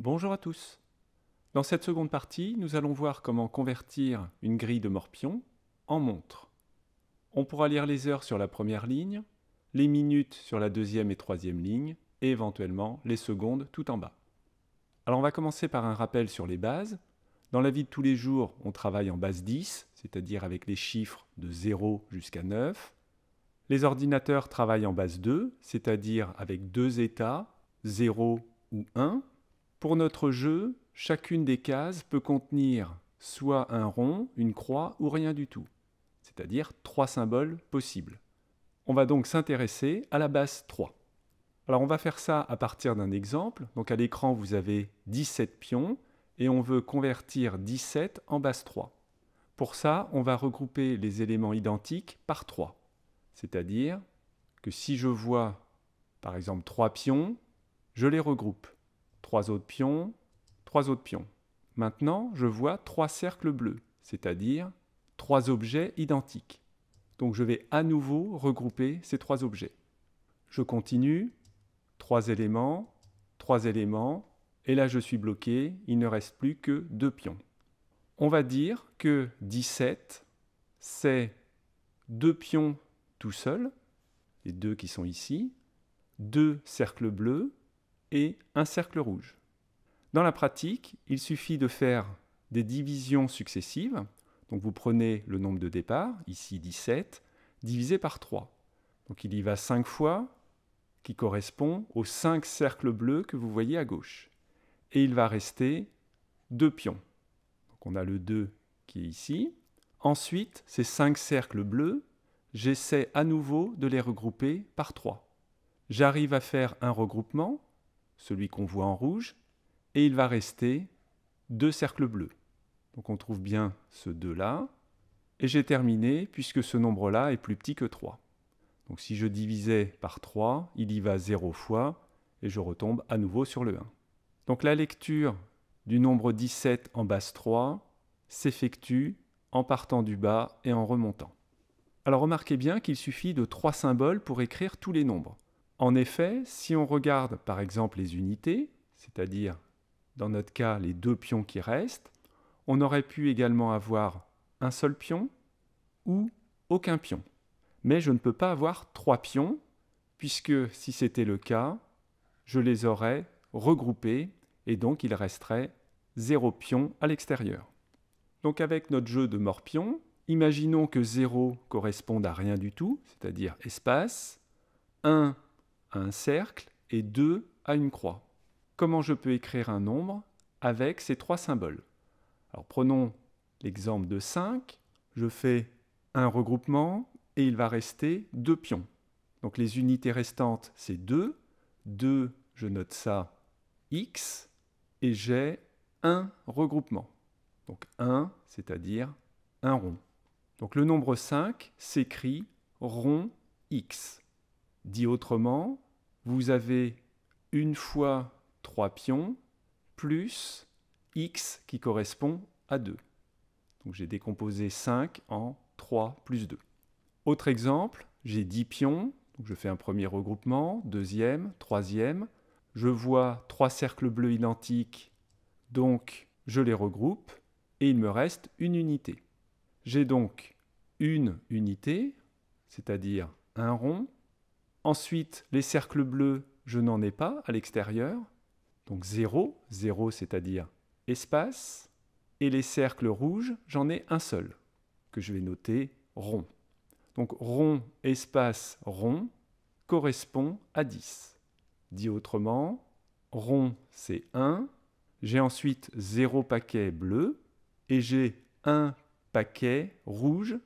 Bonjour à tous. Dans cette seconde partie, nous allons voir comment convertir une grille de morpion en montre. On pourra lire les heures sur la première ligne, les minutes sur la deuxième et troisième ligne, et éventuellement les secondes tout en bas. Alors on va commencer par un rappel sur les bases. Dans la vie de tous les jours, on travaille en base 10, c'est-à-dire avec les chiffres de 0 jusqu'à 9. Les ordinateurs travaillent en base 2, c'est-à-dire avec deux états, 0 ou 1, pour notre jeu, chacune des cases peut contenir soit un rond, une croix ou rien du tout, c'est-à-dire trois symboles possibles. On va donc s'intéresser à la base 3. Alors on va faire ça à partir d'un exemple. Donc à l'écran, vous avez 17 pions et on veut convertir 17 en base 3. Pour ça, on va regrouper les éléments identiques par 3. C'est-à-dire que si je vois par exemple 3 pions, je les regroupe. Trois autres pions, trois autres pions. Maintenant, je vois trois cercles bleus, c'est-à-dire trois objets identiques. Donc je vais à nouveau regrouper ces trois objets. Je continue, trois éléments, trois éléments, et là je suis bloqué, il ne reste plus que deux pions. On va dire que 17, c'est deux pions tout seuls, les deux qui sont ici, deux cercles bleus, et un cercle rouge. Dans la pratique, il suffit de faire des divisions successives. Donc vous prenez le nombre de départ, ici 17, divisé par 3. Donc il y va 5 fois, qui correspond aux 5 cercles bleus que vous voyez à gauche. Et il va rester 2 pions. Donc on a le 2 qui est ici. Ensuite, ces 5 cercles bleus, j'essaie à nouveau de les regrouper par 3. J'arrive à faire un regroupement celui qu'on voit en rouge, et il va rester deux cercles bleus. Donc on trouve bien ce 2 là, et j'ai terminé puisque ce nombre-là est plus petit que 3. Donc si je divisais par 3, il y va 0 fois, et je retombe à nouveau sur le 1. Donc la lecture du nombre 17 en base 3 s'effectue en partant du bas et en remontant. Alors remarquez bien qu'il suffit de trois symboles pour écrire tous les nombres. En effet, si on regarde par exemple les unités, c'est-à-dire dans notre cas les deux pions qui restent, on aurait pu également avoir un seul pion ou aucun pion. Mais je ne peux pas avoir trois pions, puisque si c'était le cas, je les aurais regroupés et donc il resterait zéro pion à l'extérieur. Donc avec notre jeu de morpions, imaginons que 0 corresponde à rien du tout, c'est-à-dire espace, 1 un cercle et 2 à une croix. Comment je peux écrire un nombre avec ces trois symboles Alors prenons l'exemple de 5, je fais un regroupement et il va rester deux pions. Donc les unités restantes, c'est 2, 2, je note ça, x, et j'ai un regroupement. Donc 1, c'est-à-dire un rond. Donc le nombre 5 s'écrit rond x. Dit autrement, vous avez une fois 3 pions plus x qui correspond à 2. Donc j'ai décomposé 5 en 3 plus 2. Autre exemple, j'ai 10 pions, je fais un premier regroupement, deuxième, troisième. Je vois trois cercles bleus identiques, donc je les regroupe et il me reste une unité. J'ai donc une unité, c'est-à-dire un rond, Ensuite, les cercles bleus, je n'en ai pas à l'extérieur. Donc 0, 0 c'est-à-dire espace. Et les cercles rouges, j'en ai un seul, que je vais noter rond. Donc rond, espace, rond correspond à 10. Dit autrement, rond c'est 1, j'ai ensuite 0 paquet bleu et j'ai un paquet rouge,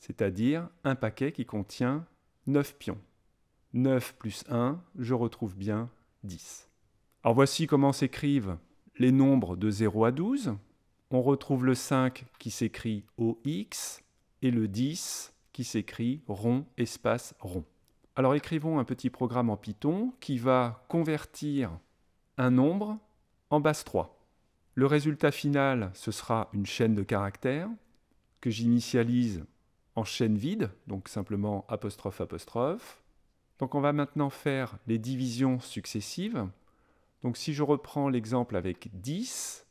c'est-à-dire un paquet qui contient 9 pions. 9 plus 1, je retrouve bien 10. Alors voici comment s'écrivent les nombres de 0 à 12. On retrouve le 5 qui s'écrit OX et le 10 qui s'écrit rond espace rond. Alors écrivons un petit programme en Python qui va convertir un nombre en base 3. Le résultat final, ce sera une chaîne de caractères que j'initialise en chaîne vide, donc simplement apostrophe apostrophe. Donc on va maintenant faire les divisions successives. Donc si je reprends l'exemple avec 10,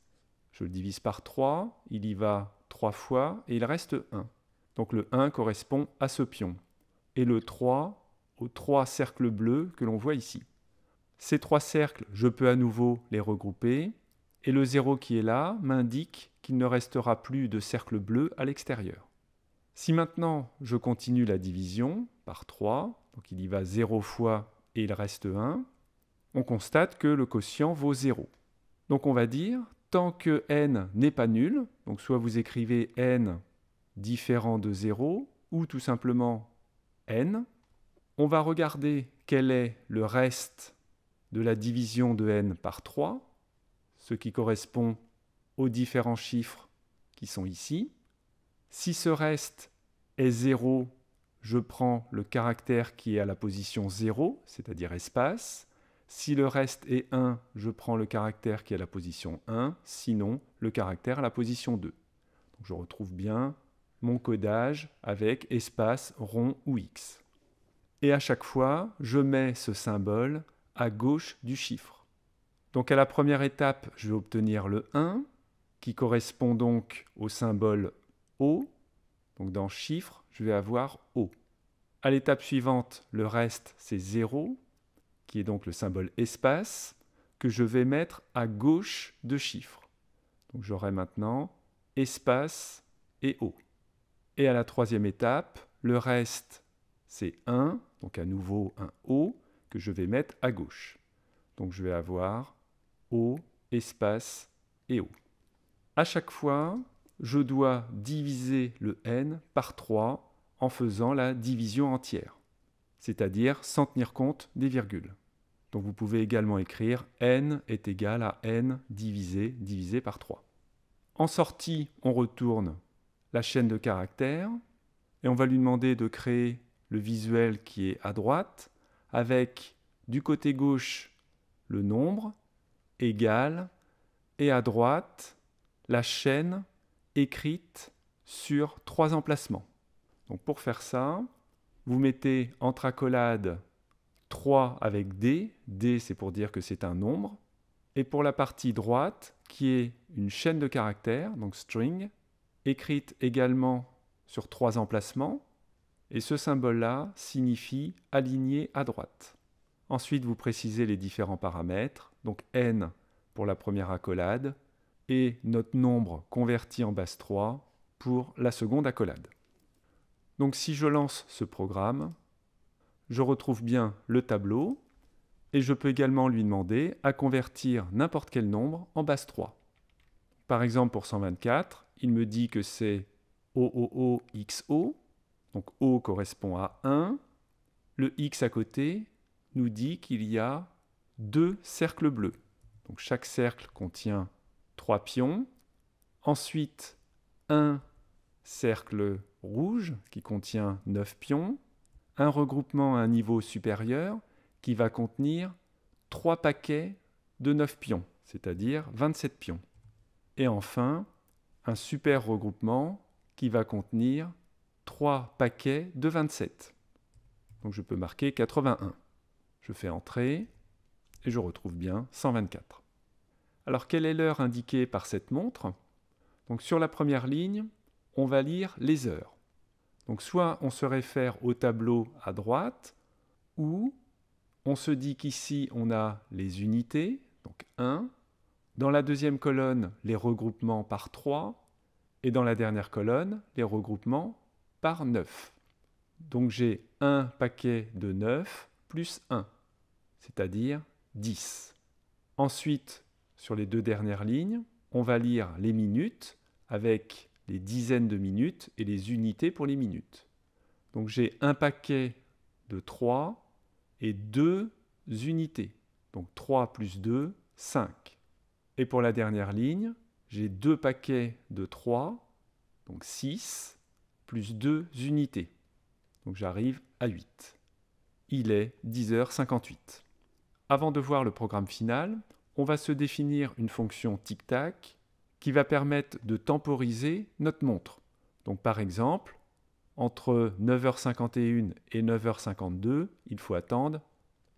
je le divise par 3, il y va 3 fois et il reste 1. Donc le 1 correspond à ce pion. Et le 3 aux 3 cercles bleus que l'on voit ici. Ces 3 cercles, je peux à nouveau les regrouper. Et le 0 qui est là m'indique qu'il ne restera plus de cercle bleu à l'extérieur. Si maintenant je continue la division par 3, donc il y va 0 fois et il reste 1, on constate que le quotient vaut 0. Donc on va dire, tant que n n'est pas nul, donc soit vous écrivez n différent de 0, ou tout simplement n, on va regarder quel est le reste de la division de n par 3, ce qui correspond aux différents chiffres qui sont ici. Si ce reste est 0 je prends le caractère qui est à la position 0, c'est-à-dire espace. Si le reste est 1, je prends le caractère qui est à la position 1, sinon le caractère à la position 2. je retrouve bien mon codage avec espace, rond ou X. Et à chaque fois, je mets ce symbole à gauche du chiffre. Donc à la première étape, je vais obtenir le 1, qui correspond donc au symbole O, donc dans chiffres, je vais avoir O. À l'étape suivante, le reste, c'est 0, qui est donc le symbole espace, que je vais mettre à gauche de chiffres. Donc j'aurai maintenant espace et O. Et à la troisième étape, le reste, c'est 1, donc à nouveau un O, que je vais mettre à gauche. Donc je vais avoir O, espace et O. À chaque fois, je dois diviser le n par 3 en faisant la division entière, c'est-à-dire sans tenir compte des virgules. Donc vous pouvez également écrire n est égal à n divisé divisé par 3. En sortie, on retourne la chaîne de caractères et on va lui demander de créer le visuel qui est à droite avec du côté gauche le nombre égal et à droite la chaîne écrite sur trois emplacements. Donc pour faire ça, vous mettez entre accolades 3 avec D. D c'est pour dire que c'est un nombre. Et pour la partie droite, qui est une chaîne de caractères, donc string, écrite également sur trois emplacements. Et ce symbole-là signifie aligner à droite. Ensuite, vous précisez les différents paramètres. Donc n pour la première accolade, et notre nombre converti en base 3 pour la seconde accolade. Donc si je lance ce programme, je retrouve bien le tableau et je peux également lui demander à convertir n'importe quel nombre en base 3. Par exemple pour 124, il me dit que c'est OOOXO, donc O correspond à 1, le X à côté nous dit qu'il y a deux cercles bleus. Donc chaque cercle contient 3 pions. Ensuite, un cercle rouge qui contient 9 pions. Un regroupement à un niveau supérieur qui va contenir 3 paquets de 9 pions, c'est-à-dire 27 pions. Et enfin, un super regroupement qui va contenir 3 paquets de 27. Donc je peux marquer 81. Je fais entrer et je retrouve bien 124. Alors quelle est l'heure indiquée par cette montre Donc sur la première ligne, on va lire les heures. Donc soit on se réfère au tableau à droite, ou on se dit qu'ici on a les unités, donc 1, dans la deuxième colonne les regroupements par 3, et dans la dernière colonne les regroupements par 9. Donc j'ai un paquet de 9 plus 1, c'est-à-dire 10. Ensuite, sur les deux dernières lignes, on va lire les minutes avec les dizaines de minutes et les unités pour les minutes. Donc j'ai un paquet de 3 et 2 unités. Donc 3 plus 2, 5. Et pour la dernière ligne, j'ai deux paquets de 3, donc 6, plus 2 unités. Donc j'arrive à 8. Il est 10h58. Avant de voir le programme final, on va se définir une fonction tic-tac qui va permettre de temporiser notre montre. Donc par exemple, entre 9h51 et 9h52, il faut attendre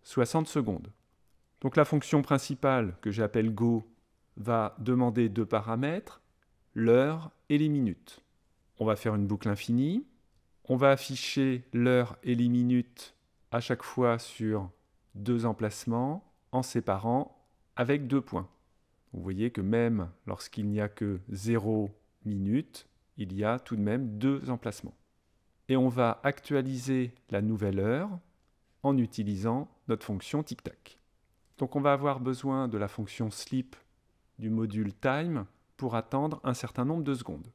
60 secondes. Donc la fonction principale que j'appelle go va demander deux paramètres, l'heure et les minutes. On va faire une boucle infinie, on va afficher l'heure et les minutes à chaque fois sur deux emplacements en séparant avec deux points. Vous voyez que même lorsqu'il n'y a que 0 minute, il y a tout de même deux emplacements. Et on va actualiser la nouvelle heure en utilisant notre fonction tic-tac. Donc on va avoir besoin de la fonction sleep du module time pour attendre un certain nombre de secondes.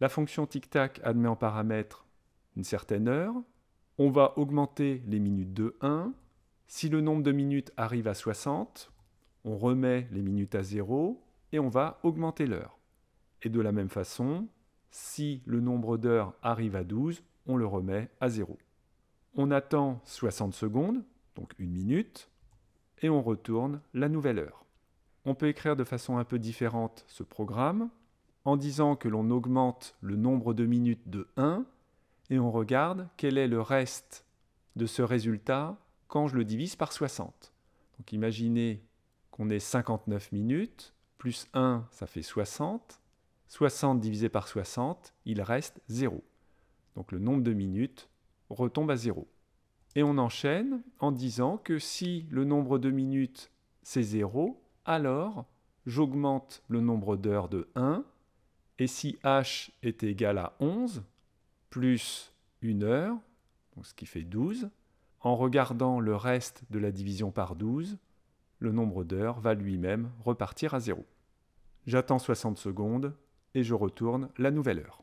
La fonction tic-tac admet en paramètre une certaine heure. On va augmenter les minutes de 1. Si le nombre de minutes arrive à 60, on remet les minutes à zéro et on va augmenter l'heure. Et de la même façon, si le nombre d'heures arrive à 12, on le remet à zéro. On attend 60 secondes, donc une minute, et on retourne la nouvelle heure. On peut écrire de façon un peu différente ce programme en disant que l'on augmente le nombre de minutes de 1 et on regarde quel est le reste de ce résultat quand je le divise par 60. Donc imaginez qu'on est 59 minutes, plus 1, ça fait 60. 60 divisé par 60, il reste 0. Donc le nombre de minutes retombe à 0. Et on enchaîne en disant que si le nombre de minutes c'est 0, alors j'augmente le nombre d'heures de 1, et si h est égal à 11, plus 1 heure, ce qui fait 12, en regardant le reste de la division par 12, le nombre d'heures va lui-même repartir à zéro. J'attends 60 secondes et je retourne la nouvelle heure.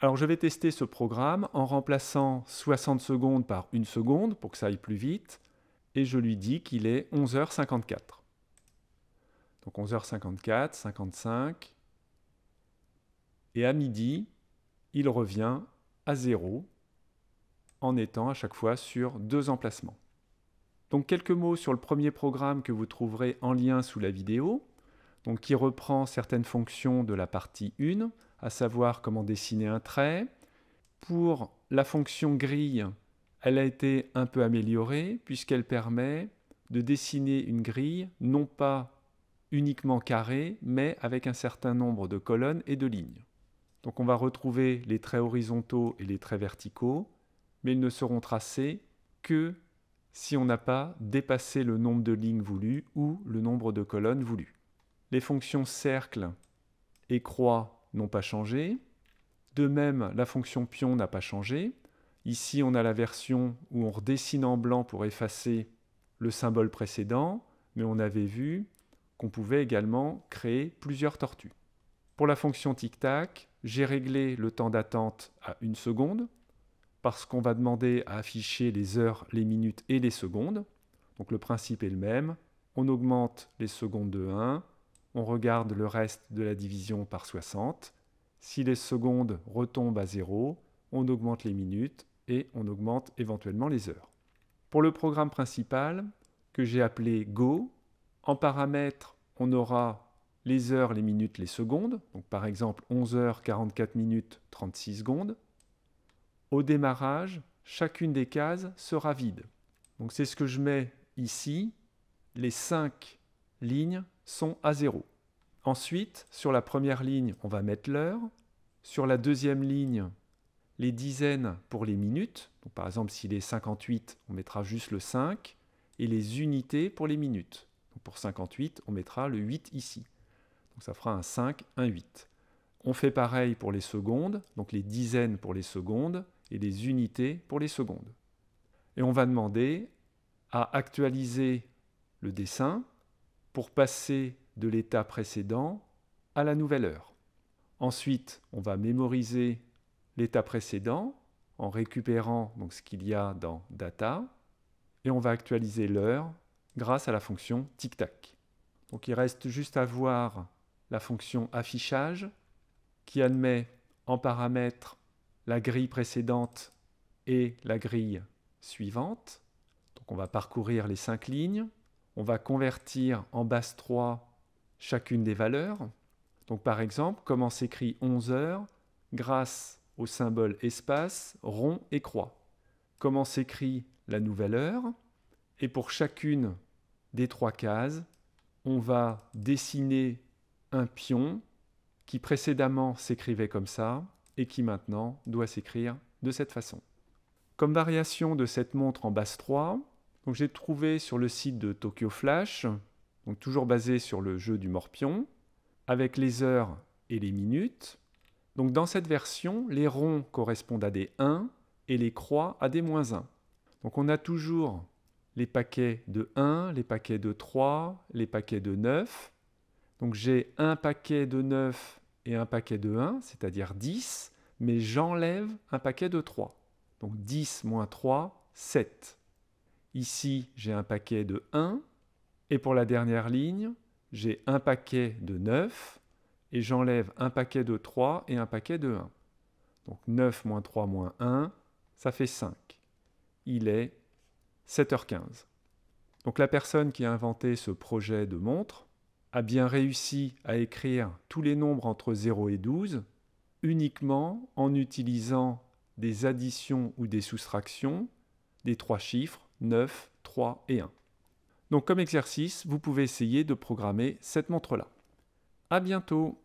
Alors je vais tester ce programme en remplaçant 60 secondes par 1 seconde pour que ça aille plus vite et je lui dis qu'il est 11h54. Donc 11h54, 55 et à midi, il revient à 0 en étant à chaque fois sur deux emplacements. Donc quelques mots sur le premier programme que vous trouverez en lien sous la vidéo, donc qui reprend certaines fonctions de la partie 1, à savoir comment dessiner un trait. Pour la fonction grille, elle a été un peu améliorée puisqu'elle permet de dessiner une grille non pas uniquement carrée, mais avec un certain nombre de colonnes et de lignes. Donc on va retrouver les traits horizontaux et les traits verticaux, mais ils ne seront tracés que si on n'a pas dépassé le nombre de lignes voulues ou le nombre de colonnes voulues. Les fonctions cercle et croix n'ont pas changé. De même, la fonction pion n'a pas changé. Ici, on a la version où on redessine en blanc pour effacer le symbole précédent, mais on avait vu qu'on pouvait également créer plusieurs tortues. Pour la fonction tic-tac, j'ai réglé le temps d'attente à une seconde, parce qu'on va demander à afficher les heures, les minutes et les secondes. Donc le principe est le même. On augmente les secondes de 1, on regarde le reste de la division par 60. Si les secondes retombent à 0, on augmente les minutes et on augmente éventuellement les heures. Pour le programme principal, que j'ai appelé Go, en paramètres, on aura les heures, les minutes, les secondes. Donc par exemple 11h44 minutes 36 secondes au démarrage, chacune des cases sera vide. Donc c'est ce que je mets ici. Les 5 lignes sont à 0. Ensuite, sur la première ligne, on va mettre l'heure. Sur la deuxième ligne, les dizaines pour les minutes. par exemple, s'il est 58, on mettra juste le 5. Et les unités pour les minutes. pour 58, on mettra le 8 ici. Donc ça fera un 5, un 8. On fait pareil pour les secondes, donc les dizaines pour les secondes, et les unités pour les secondes. Et on va demander à actualiser le dessin pour passer de l'état précédent à la nouvelle heure. Ensuite, on va mémoriser l'état précédent en récupérant donc ce qu'il y a dans data et on va actualiser l'heure grâce à la fonction tic-tac. Donc il reste juste à voir la fonction affichage qui admet en paramètre la grille précédente et la grille suivante. Donc on va parcourir les cinq lignes. On va convertir en base 3 chacune des valeurs. Donc par exemple, comment s'écrit 11 heures grâce au symbole espace, rond et croix. Comment s'écrit la nouvelle heure Et pour chacune des trois cases, on va dessiner un pion qui précédemment s'écrivait comme ça et qui maintenant doit s'écrire de cette façon. Comme variation de cette montre en basse 3, j'ai trouvé sur le site de Tokyo Flash, donc toujours basé sur le jeu du morpion, avec les heures et les minutes. Donc dans cette version, les ronds correspondent à des 1 et les croix à des moins 1. Donc on a toujours les paquets de 1, les paquets de 3, les paquets de 9. Donc j'ai un paquet de 9 un paquet de 1, c'est-à-dire 10, mais j'enlève un paquet de 3. Donc 10 moins 3, 7. Ici, j'ai un paquet de 1, et pour la dernière ligne, j'ai un paquet de 9, et j'enlève un paquet de 3 et un paquet de 1. Donc 9 moins 3 moins 1, ça fait 5. Il est 7h15. Donc la personne qui a inventé ce projet de montre a bien réussi à écrire tous les nombres entre 0 et 12 uniquement en utilisant des additions ou des soustractions des trois chiffres 9, 3 et 1. Donc comme exercice, vous pouvez essayer de programmer cette montre-là. À bientôt